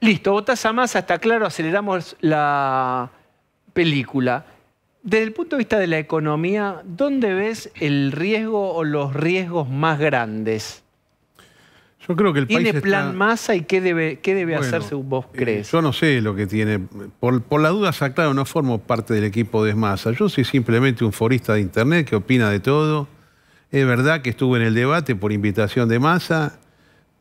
Listo, votás a masa está claro, aceleramos la película. Desde el punto de vista de la economía, ¿dónde ves el riesgo o los riesgos más grandes? Yo creo que el ¿Tiene plan masa y qué debe, qué debe vos eh, crees? yo no sé lo que tiene. Por, la duda claro, no formo parte del equipo de masa. Yo soy simplemente un forista de Internet que opina de todo. Es verdad que estuve en el debate por invitación de Massa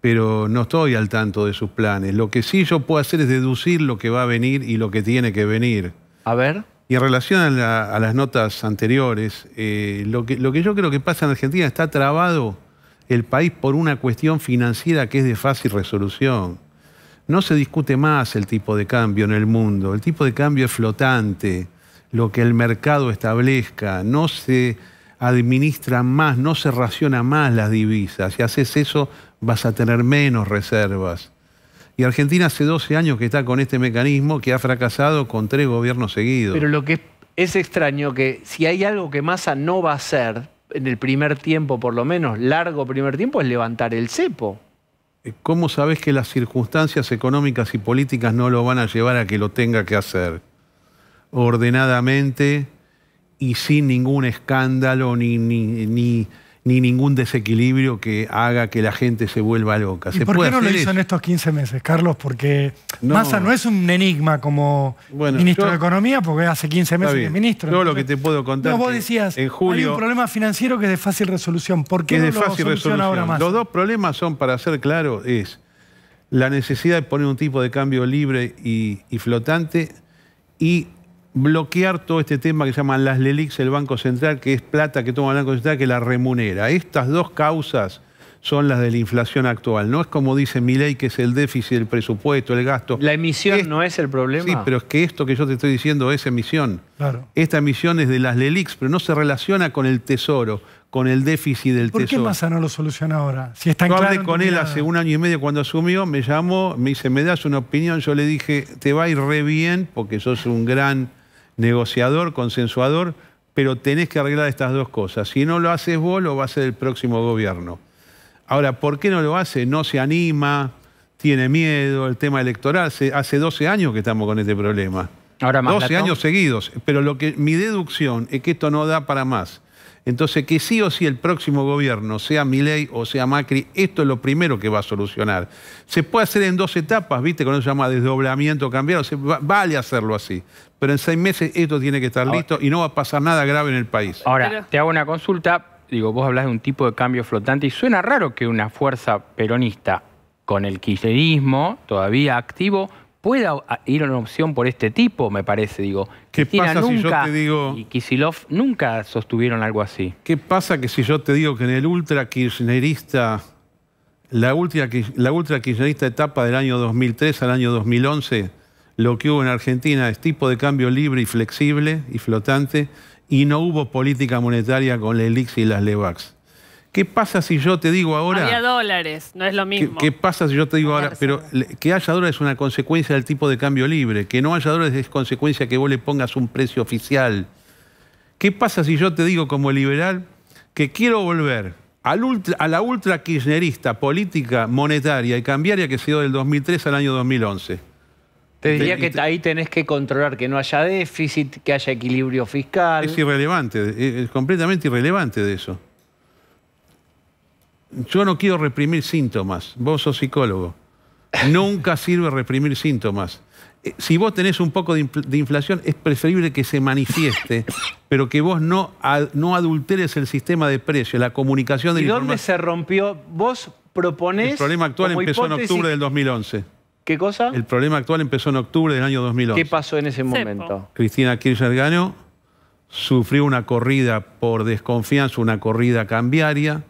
pero no estoy al tanto de sus planes. Lo que sí yo puedo hacer es deducir lo que va a venir y lo que tiene que venir. A ver. Y en relación a, las notas anteriores, eh, lo, que, lo que yo creo que pasa en Argentina está trabado el país por una cuestión financiera que es de fácil resolución. No se discute más el tipo de cambio en el mundo. El tipo de cambio es flotante, lo que el mercado establezca. No se administra más, no se raciona más las divisas. Si haces eso, vas a tener menos reservas. Y Argentina hace 12 años que está con este mecanismo que ha fracasado con tres gobiernos seguidos. Pero lo que es extraño que si hay algo que Massa no va a hacer, en el primer tiempo por lo menos, largo primer tiempo, es levantar el cepo. Eh, ¿Cómo sabes que las circunstancias económicas y políticas no lo van a llevar a que lo tenga que hacer? Ordenadamente, y sin ningún escándalo ni, ni, ningún desequilibrio que haga que la gente se vuelva loca. ¿Y por qué no lo hizo en estos 15 meses, Carlos? Porque Massa no es un enigma como ministro de Economía, porque hace 15 meses es ministro. Todo lo que te puedo contar no, vos decías, en hay un problema financiero que es de fácil resolución. ¿Por qué no fácil lo resolución. ahora más? Los dos problemas son, para ser claro, es la necesidad de poner un tipo de cambio libre y, y flotante y bloquear todo este tema que se llaman las LELIX, el Banco Central, que es plata que toma el Banco Central, que la remunera. Estas dos causas son las de la inflación actual. No es como dice mi ley, que es el déficit, del presupuesto, el gasto. ¿La emisión no es el problema? Sí, pero es que esto que yo te estoy diciendo es emisión. Esta emisión es de las LELIX, pero no se relaciona con el Tesoro, con el déficit del Tesoro. ¿Por qué Massa no lo soluciona ahora? Si está yo hablé con él hace un año y medio cuando asumió, me llamó, me dice, me das una opinión, yo le dije, te va a ir re bien porque sos un gran negociador, consensuador, pero tenés que arreglar estas dos cosas. Si no lo haces vos, lo va a hacer el próximo gobierno. Ahora, ¿por qué no lo hace? No se anima, tiene miedo, el tema electoral. hace 12 años que estamos con este problema. Ahora 12 años seguidos. Pero lo que mi deducción es que esto no da para más. Entonces, que sí o sí el próximo gobierno, sea Milei o sea Macri, esto es lo primero que va a solucionar. Se puede hacer en dos etapas, ¿viste? Con eso se llama desdoblamiento, cambiado, vale hacerlo así. Pero en seis meses esto tiene que estar listo y no va a pasar nada grave en el país. Ahora, te hago una consulta. Digo, vos hablas de un tipo de cambio flotante y suena raro que una fuerza peronista con el kirchnerismo todavía activo pueda ir a una opción por este tipo, me parece. Digo, ¿Qué pasa nunca, si yo te digo... y Kisilov nunca sostuvieron algo así. ¿Qué pasa que si yo te digo que en el ultra kirchnerista, la ultra, la ultra kirchnerista etapa del año 2003 al año 2011, lo que hubo en Argentina es tipo de cambio libre y flexible y flotante y no hubo política monetaria con la ELIX y las LEVAX? ¿Qué pasa si yo te digo ahora? Había dólares, no es lo mismo. ¿Qué, pasa si yo te digo ahora? Pero que haya dólares es una consecuencia del tipo de cambio libre. Que no haya dólares es consecuencia que vos le pongas un precio oficial. ¿Qué pasa si yo te digo como liberal que quiero volver a la ultra kirchnerista política monetaria y cambiaria que se dio del 2003 al año 2011? Te diría que ahí tenés que controlar que no haya déficit, que haya equilibrio fiscal. Es irrelevante, es completamente irrelevante de eso yo no quiero reprimir síntomas. Vos sos psicólogo. Nunca sirve reprimir síntomas. Eh, si vos tenés un poco de, inflación, es preferible que se manifieste, pero que vos no, no adulteres el sistema de precios, la comunicación de ¿Y dónde se rompió? Vos proponés... El problema actual empezó en octubre del 2011. ¿Qué cosa? El problema actual empezó en octubre del año 2011. ¿Qué pasó en ese momento? Cristina Kirchner ganó, sufrió una corrida por desconfianza, una corrida cambiaria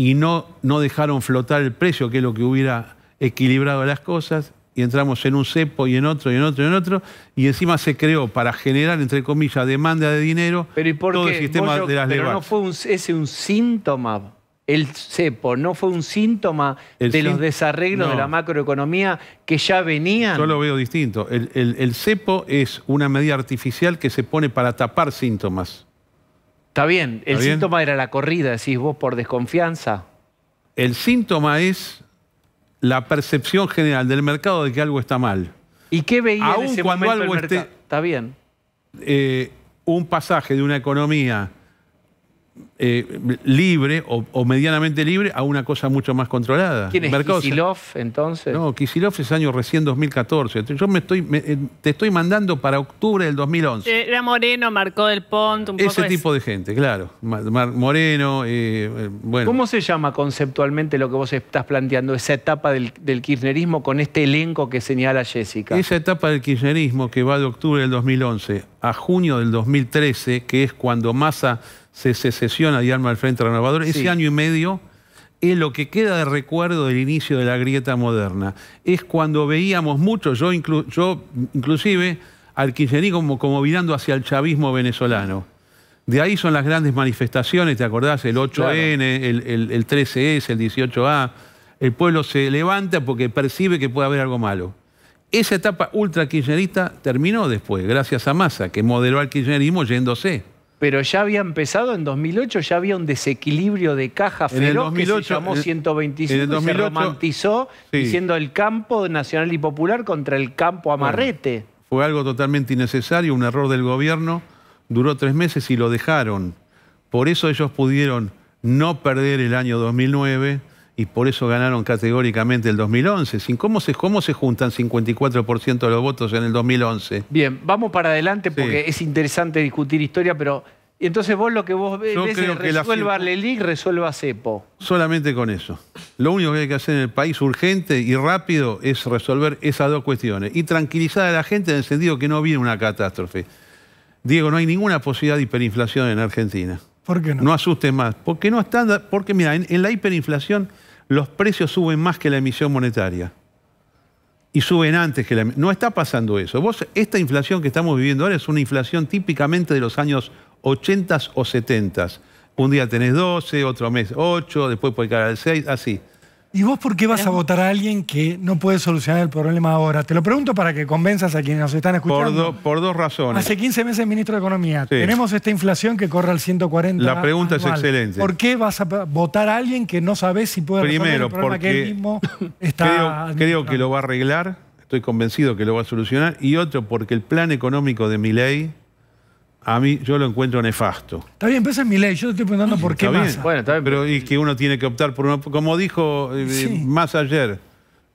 y no, no dejaron flotar el precio, que es lo que hubiera equilibrado las cosas, y entramos en un cepo y en otro y en otro y en otro, y encima se creó para generar, entre comillas, demanda de dinero pero por todo el sistema de las pero no fue un, ese un síntoma, el cepo, no fue un síntoma de los desarreglos de la macroeconomía que ya venían. Yo lo veo distinto. El, el cepo es una medida artificial que se pone para tapar síntomas. Está bien, el síntoma era la corrida, decís vos, por desconfianza. El síntoma es la percepción general del mercado de que algo está mal. ¿Y qué veía cuando algo Esté, Está bien. Eh, un pasaje de una economía eh, libre o, medianamente libre a una cosa mucho más controlada. ¿Quién es Kisilov entonces? No, Kisilov es año recién 2014. Yo me estoy, eh, te estoy mandando para octubre del 2011. Eh, era Moreno, Marcó del Pont, un Ese tipo de gente, claro. Moreno, ¿Cómo se llama conceptualmente lo que vos estás planteando, esa etapa del, del kirchnerismo con este elenco que señala Jessica? Esa etapa del kirchnerismo que va de octubre del 2011 a junio del 2013, que es cuando Massa se secesiona Diarma al Frente Renovador. Ese año y medio es lo que queda de recuerdo del inicio de la grieta moderna. Es cuando veíamos mucho, yo, inclusive, al kirchnerismo como, como mirando hacia el chavismo venezolano. De ahí son las grandes manifestaciones, ¿te acordás? El 8N, el, el 13S, el 18A. El pueblo se levanta porque percibe que puede haber algo malo. Esa etapa ultra kirchnerista terminó después, gracias a Massa, que modeló al kirchnerismo yéndose pero ya había empezado en 2008, ya había un desequilibrio de caja feroz que se llamó 125 y se romantizó diciendo el campo nacional y popular contra el campo amarrete. fue algo totalmente innecesario, un error del gobierno, duró tres meses y lo dejaron. Por eso ellos pudieron no perder el año 2009, y por eso ganaron categóricamente el 2011. cómo se cómo se juntan 54% de los votos en el 2011. Bien, vamos para adelante porque es interesante discutir historia, pero entonces vos lo que vos ves es que resuelva Lelic, resuelva CEPO. Solamente con eso. Lo único que hay que hacer en el país urgente y rápido es resolver esas dos cuestiones y tranquilizar a la gente en el sentido que no viene una catástrofe. Diego, no hay ninguna posibilidad de hiperinflación en Argentina. ¿Por qué no? No asusten más. Porque no están, porque mira, en la hiperinflación los precios suben más que la emisión monetaria. Y suben antes que la... No está pasando eso. Vos, esta inflación que estamos viviendo ahora es una inflación típicamente de los años 80 o 70. Un día tenés 12, otro mes 8, después puede caer al 6, así. ¿Y vos por qué vas a votar a alguien que no puede solucionar el problema ahora? Te lo pregunto para que convenzas a quienes nos están escuchando. Por, por dos razones. Hace 15 meses ministro de Economía. Tenemos esta inflación que corre al 140. La pregunta es excelente. ¿Por qué vas a votar a alguien que no sabes si puede resolver el problema porque mismo Creo, creo, que lo va a arreglar, estoy convencido que lo va a solucionar. Y otro, porque el plan económico de mi ley a mí yo lo encuentro nefasto. Está bien, pero esa es mi ley. Yo te estoy preguntando por qué bien. Bueno, está bien, pero es que uno tiene que optar por uno. Como dijo eh, más ayer,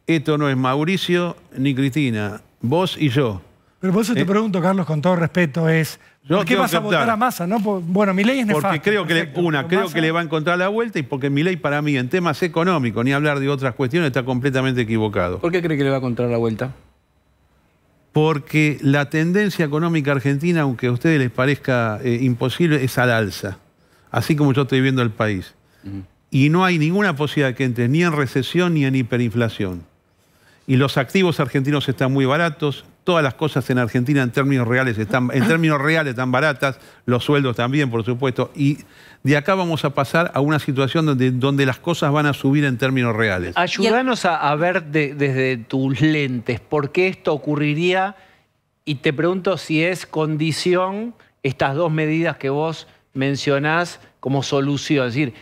esto no es Mauricio ni Cristina, vos y yo. Pero por eso te eh, pregunto, Carlos, con todo respeto, es ¿por qué vas a votar a Massa? ¿no? bueno, mi ley es nefasta. Porque creo que, le, una, creo que le va a encontrar la vuelta y porque mi ley para mí en temas económicos, ni hablar de otras cuestiones, está completamente equivocado. ¿Por qué cree que le va a encontrar la vuelta? porque la tendencia económica argentina, aunque a ustedes les parezca eh, imposible, es al alza, así como yo estoy viendo el país. Y no hay ninguna posibilidad que entre ni en recesión ni en hiperinflación y los activos argentinos están muy baratos, todas las cosas en Argentina en términos reales están, en términos reales tan baratas, los sueldos también, por supuesto, y de acá vamos a pasar a una situación donde, donde las cosas van a subir en términos reales. Ayúdanos a, ver desde tus lentes por qué esto ocurriría y te pregunto si es condición estas dos medidas que vos mencionás como solución. decir,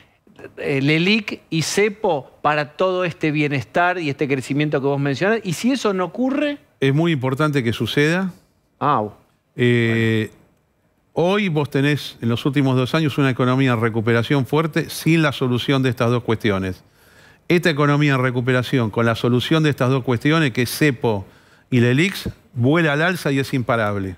eh, LELIC y CEPO para todo este bienestar y este crecimiento que vos mencionás? ¿Y si eso no ocurre? Es muy importante que suceda. Ah, eh, hoy vos tenés en los últimos dos años una economía en recuperación fuerte sin la solución de estas dos cuestiones. Esta economía en recuperación con la solución de estas dos cuestiones, que es CEPO y LELIX, vuela al alza y es imparable.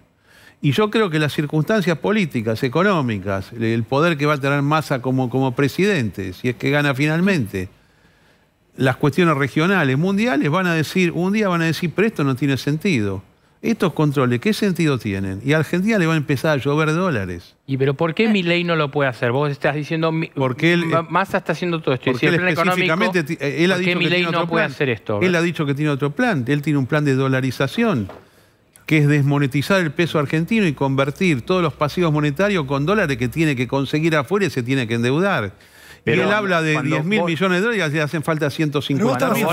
Y yo creo que las circunstancias políticas, económicas, el poder que va a tener Massa como, como presidente, si es que gana finalmente, las cuestiones regionales, mundiales, van a decir, un día van a decir, pero esto no tiene sentido. Estos controles, ¿qué sentido tienen? Y a Argentina le va a empezar a llover dólares. ¿Y pero por qué eh. mi no lo puede hacer? Vos estás diciendo, porque Massa está haciendo todo esto. Porque él no puede hacer esto? Él ha dicho que tiene otro plan. Él tiene un plan de dolarización que es desmonetizar el peso argentino y convertir todos los pasivos monetarios con dólares que tiene que conseguir afuera y se tiene que endeudar. y él habla de 10 mil millones de dólares y hacen falta 150 mil.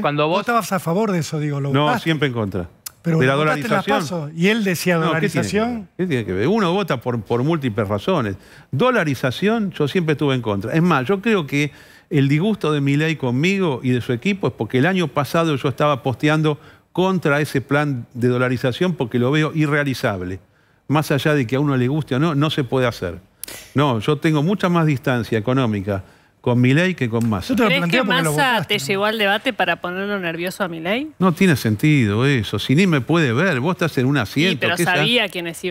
Cuando vos... estabas a favor de eso, digo, lo No, siempre en contra. Pero de la dolarización. y él decía dolarización. ¿qué, tiene que, ver? Uno vota por, por múltiples razones. Dolarización, yo siempre estuve en contra. Es más, yo creo que el disgusto de Milei conmigo y de su equipo es porque el año pasado yo estaba posteando contra ese plan de dolarización porque lo veo irrealizable. Más allá de que a uno le guste o no, no se puede hacer. No, yo tengo mucha más distancia económica con ley que con Massa. ¿Crees que Massa te llevó al debate para ponerlo nervioso a ley? No tiene sentido eso. Si ni me puede ver, vos estás en un asiento. Sí, pero sabía, que vos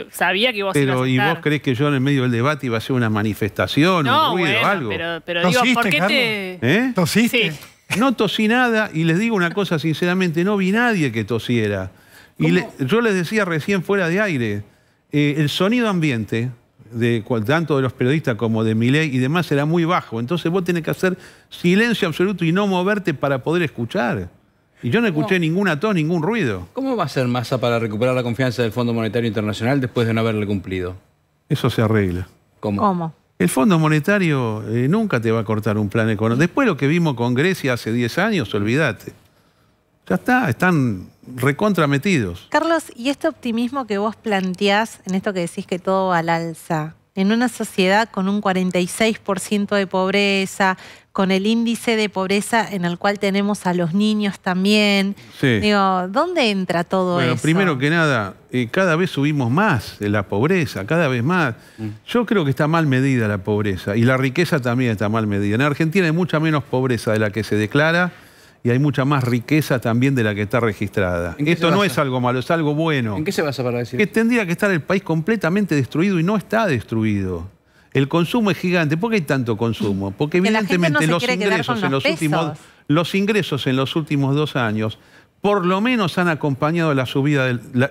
ibas a ¿y vos crees que yo en el medio del debate iba a hacer una manifestación, no, algo? Pero, pero digo, ¿por qué te...? ¿Eh? Sí. No tosí nada y les digo una cosa sinceramente, no vi nadie que tosiera. Y yo les decía recién fuera de aire, eh, el sonido ambiente, de, tanto de los periodistas como de Miley y demás, era muy bajo. Entonces vos tenés que hacer silencio absoluto y no moverte para poder escuchar. Y yo no escuché ninguna tos, ningún ruido. ¿Cómo va a ser Massa para recuperar la confianza del Fondo Monetario Internacional después de no haberle cumplido? Eso se arregla. ¿Cómo? ¿Cómo? El Fondo Monetario eh, nunca te va a cortar un plan económico. Después lo que vimos con Grecia hace 10 años, olvídate. Ya está, están recontrametidos. Carlos, ¿y este optimismo que vos planteás en esto que decís que todo va al alza? en una sociedad con un 46% de pobreza, con el índice de pobreza en el cual tenemos a los niños también. Sí. Digo, ¿dónde entra todo bueno, Primero que nada, eh, cada vez subimos más de la pobreza, cada vez más. Mm. Yo creo que está mal medida la pobreza y la riqueza también está mal medida. En Argentina hay mucha menos pobreza de la que se declara y hay mucha más riqueza también de la que está registrada. Esto no es algo malo, es algo bueno. ¿En qué se basa para decir? Que tendría que estar el país completamente destruido y no está destruido. El consumo es gigante. ¿Por qué hay tanto consumo? Porque evidentemente los ingresos en los últimos los ingresos en los últimos dos años por lo menos han acompañado la subida de la,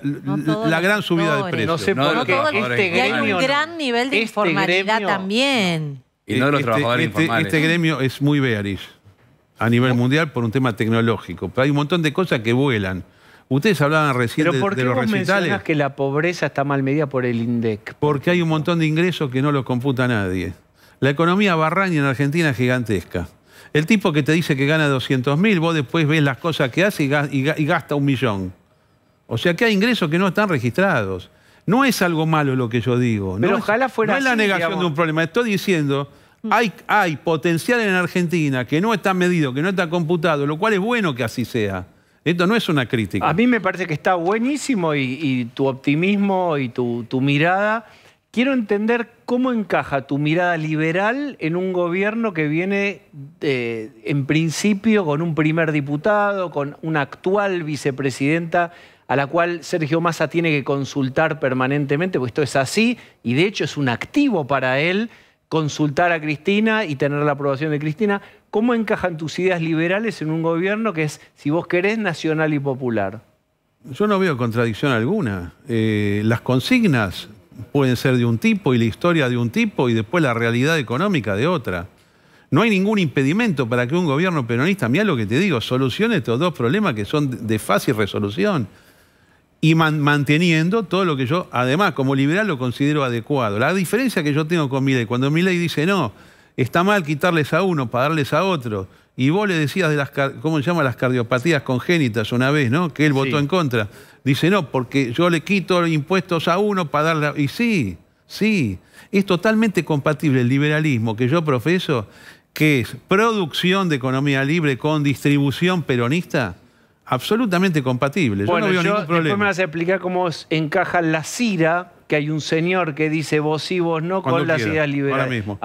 gran subida de precios. No y hay un gran nivel de este informalidad también. Y no los este, trabajadores Este, este gremio es muy bearish a nivel mundial por un tema tecnológico. Pero hay un montón de cosas que vuelan. Ustedes hablaban recién ¿Pero por qué que la pobreza está mal medida por el INDEC? Porque hay un montón de ingresos que no los computa nadie. La economía barraña en Argentina es gigantesca. El tipo que te dice que gana 200 mil, vos después ves las cosas que hace y gasta un millón. O sea que hay ingresos que no están registrados. No es algo malo lo que yo digo. Pero no ojalá es, no es la negación de un problema. Estoy diciendo Mm. Hay, potencial en Argentina que no está medido, que no está computado, lo cual es bueno que así sea. Esto no es una crítica. A mí me parece que está buenísimo y, tu optimismo y tu, mirada. Quiero entender cómo encaja tu mirada liberal en un gobierno que viene eh, en principio con un primer diputado, con una actual vicepresidenta a la cual Sergio Massa tiene que consultar permanentemente, porque esto es así y de hecho es un activo para él consultar a Cristina y tener la aprobación de Cristina. ¿Cómo encajan tus ideas liberales en un gobierno que es, si vos querés, nacional y popular? Yo no veo contradicción alguna. Eh, las consignas pueden ser de un tipo y la historia de un tipo y después la realidad económica de otra. No hay ningún impedimento para que un gobierno peronista, mira lo que te digo, solucione estos dos problemas que son de fácil resolución y manteniendo todo lo que yo, además, como liberal lo considero adecuado. La diferencia que yo tengo con mi cuando mi dice, no, está mal quitarles a uno para darles a otro, y vos le decías de las, ¿cómo se llama? Las cardiopatías congénitas una vez, ¿no? Que él votó en contra. Dice, no, porque yo le quito impuestos a uno para darle... A... Y sí, sí, es totalmente compatible el liberalismo que yo profeso, que es producción de economía libre con distribución peronista, absolutamente compatible. Yo bueno, no Después me vas a explicar cómo encaja la CIRA, que hay un señor que dice vos y vos no, con las ideas liberales. Ahora mismo.